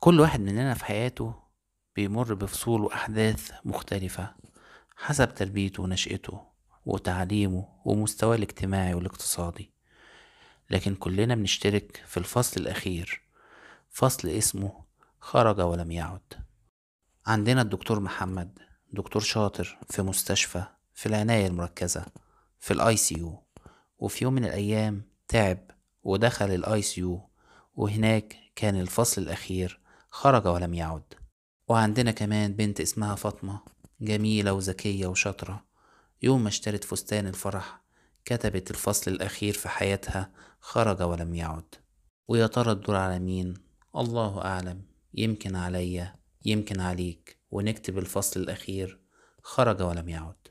كل واحد مننا في حياته بيمر بفصول وأحداث مختلفة حسب تربيته ونشأته وتعليمه ومستواه الاجتماعي والاقتصادي لكن كلنا بنشترك في الفصل الأخير فصل اسمه خرج ولم يعد عندنا الدكتور محمد دكتور شاطر في مستشفى في العناية المركزة في الاي سي يو وفي يوم من الأيام تعب ودخل الاي سي يو وهناك كان الفصل الأخير خرج ولم يعد وعندنا كمان بنت اسمها فاطمة جميلة وذكية وشاطرة يوم ما اشترت فستان الفرح كتبت الفصل الأخير في حياتها خرج ولم يعد ويا ترى الدور على مين الله أعلم يمكن عليا يمكن عليك ونكتب الفصل الأخير خرج ولم يعد